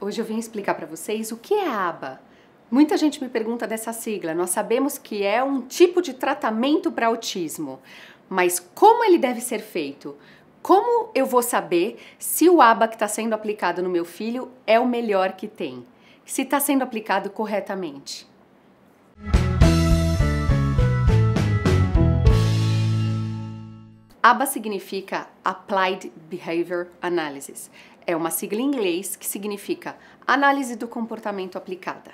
Hoje eu vim explicar para vocês o que é ABA. Muita gente me pergunta dessa sigla. Nós sabemos que é um tipo de tratamento para autismo, mas como ele deve ser feito? Como eu vou saber se o ABA que está sendo aplicado no meu filho é o melhor que tem? Se está sendo aplicado corretamente? ABA significa Applied Behavior Analysis é uma sigla em inglês que significa Análise do Comportamento Aplicada.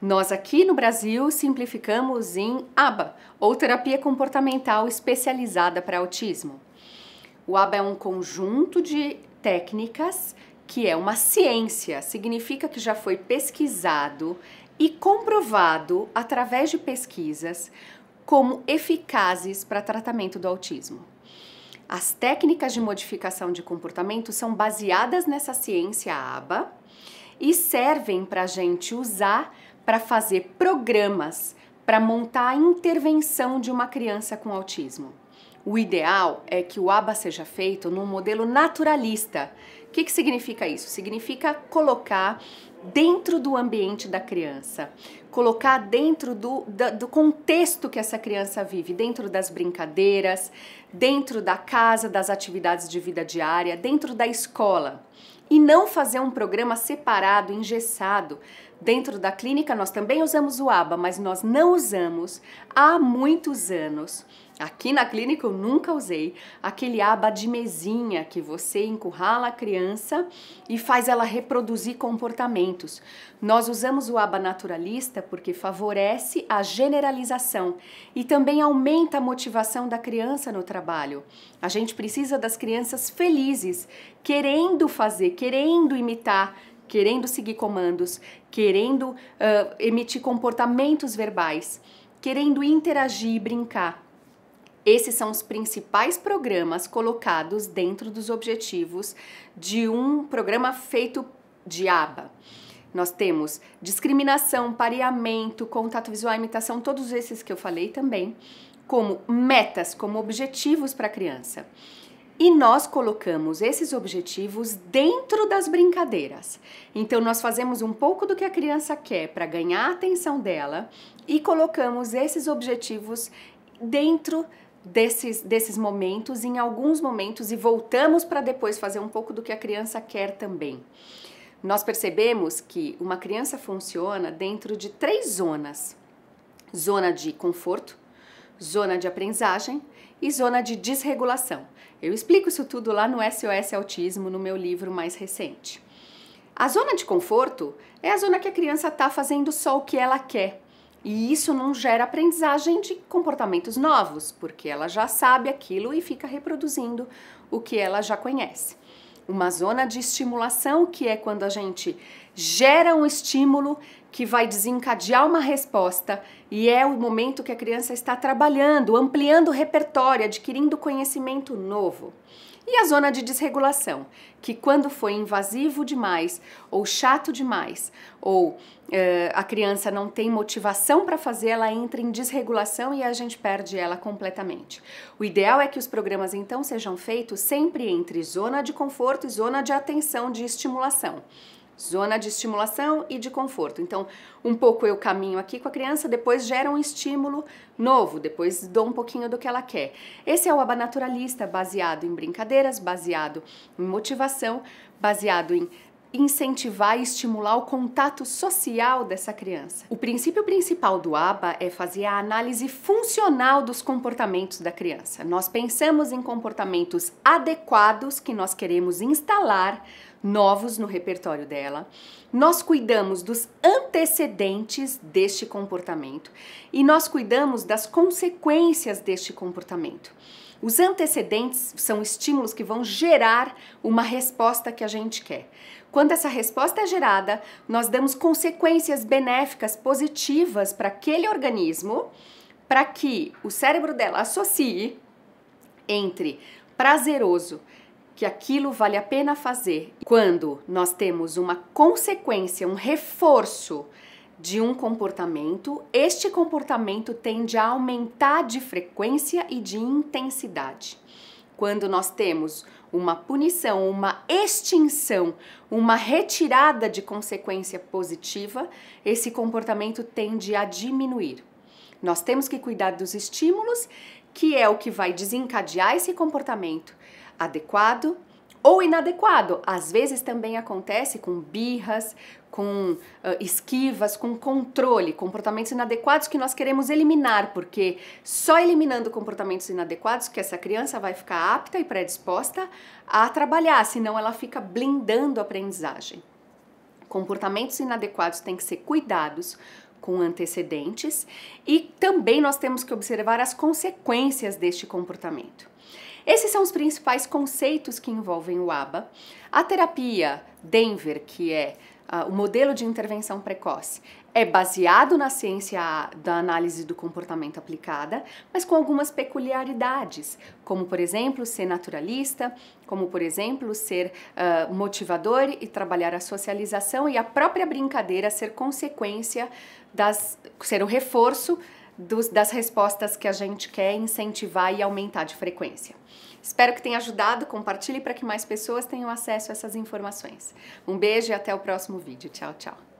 Nós aqui no Brasil simplificamos em ABA, ou terapia comportamental especializada para autismo. O ABA é um conjunto de técnicas que é uma ciência, significa que já foi pesquisado e comprovado através de pesquisas como eficazes para tratamento do autismo. As técnicas de modificação de comportamento são baseadas nessa ciência aba e servem para a gente usar para fazer programas para montar a intervenção de uma criança com autismo. O ideal é que o ABA seja feito num modelo naturalista. O que, que significa isso? Significa colocar dentro do ambiente da criança, colocar dentro do, do, contexto que essa criança vive, dentro das brincadeiras, dentro da casa, das atividades de vida diária, dentro da escola. E não fazer um programa separado, engessado, Dentro da clínica nós também usamos o ABA, mas nós não usamos há muitos anos. Aqui na clínica eu nunca usei aquele ABA de mesinha que você encurrala a criança e faz ela reproduzir comportamentos. Nós usamos o ABA naturalista porque favorece a generalização e também aumenta a motivação da criança no trabalho. A gente precisa das crianças felizes, querendo fazer, querendo imitar querendo seguir comandos, querendo uh, emitir comportamentos verbais, querendo interagir e brincar. Esses são os principais programas colocados dentro dos objetivos de um programa feito de aba. Nós temos discriminação, pareamento, contato visual, imitação, todos esses que eu falei também, como metas, como objetivos para a criança. E nós colocamos esses objetivos dentro das brincadeiras. Então, nós fazemos um pouco do que a criança quer para ganhar a atenção dela e colocamos esses objetivos dentro desses, desses momentos, em alguns momentos, e voltamos para depois fazer um pouco do que a criança quer também. Nós percebemos que uma criança funciona dentro de três zonas: zona de conforto, zona de aprendizagem e zona de desregulação. Eu explico isso tudo lá no SOS Autismo, no meu livro mais recente. A zona de conforto é a zona que a criança está fazendo só o que ela quer. E isso não gera aprendizagem de comportamentos novos, porque ela já sabe aquilo e fica reproduzindo o que ela já conhece. Uma zona de estimulação, que é quando a gente gera um estímulo que vai desencadear uma resposta e é o momento que a criança está trabalhando, ampliando o repertório, adquirindo conhecimento novo. E a zona de desregulação, que quando foi invasivo demais, ou chato demais, ou eh, a criança não tem motivação para fazer, ela entra em desregulação e a gente perde ela completamente. O ideal é que os programas então sejam feitos sempre entre zona de conforto e zona de atenção de estimulação. Zona de estimulação e de conforto. Então, um pouco eu caminho aqui com a criança, depois gera um estímulo novo, depois dou um pouquinho do que ela quer. Esse é o aba naturalista, baseado em brincadeiras, baseado em motivação, baseado em incentivar e estimular o contato social dessa criança. O princípio principal do ABA é fazer a análise funcional dos comportamentos da criança. Nós pensamos em comportamentos adequados que nós queremos instalar novos no repertório dela. Nós cuidamos dos antecedentes deste comportamento e nós cuidamos das consequências deste comportamento. Os antecedentes são estímulos que vão gerar uma resposta que a gente quer. Quando essa resposta é gerada, nós damos consequências benéficas positivas para aquele organismo, para que o cérebro dela associe entre prazeroso, que aquilo vale a pena fazer. Quando nós temos uma consequência, um reforço de um comportamento, este comportamento tende a aumentar de frequência e de intensidade. Quando nós temos uma punição, uma extinção, uma retirada de consequência positiva, esse comportamento tende a diminuir. Nós temos que cuidar dos estímulos, que é o que vai desencadear esse comportamento adequado ou inadequado. Às vezes também acontece com birras, com uh, esquivas, com controle, comportamentos inadequados que nós queremos eliminar, porque só eliminando comportamentos inadequados que essa criança vai ficar apta e predisposta a trabalhar, senão ela fica blindando a aprendizagem. Comportamentos inadequados têm que ser cuidados com antecedentes e também nós temos que observar as consequências deste comportamento. Esses são os principais conceitos que envolvem o ABA. A terapia Denver, que é uh, o modelo de intervenção precoce, é baseado na ciência da análise do comportamento aplicada, mas com algumas peculiaridades, como por exemplo ser naturalista, como por exemplo ser uh, motivador e trabalhar a socialização e a própria brincadeira ser consequência das ser o reforço dos, das respostas que a gente quer incentivar e aumentar de frequência. Espero que tenha ajudado, compartilhe para que mais pessoas tenham acesso a essas informações. Um beijo e até o próximo vídeo. Tchau, tchau.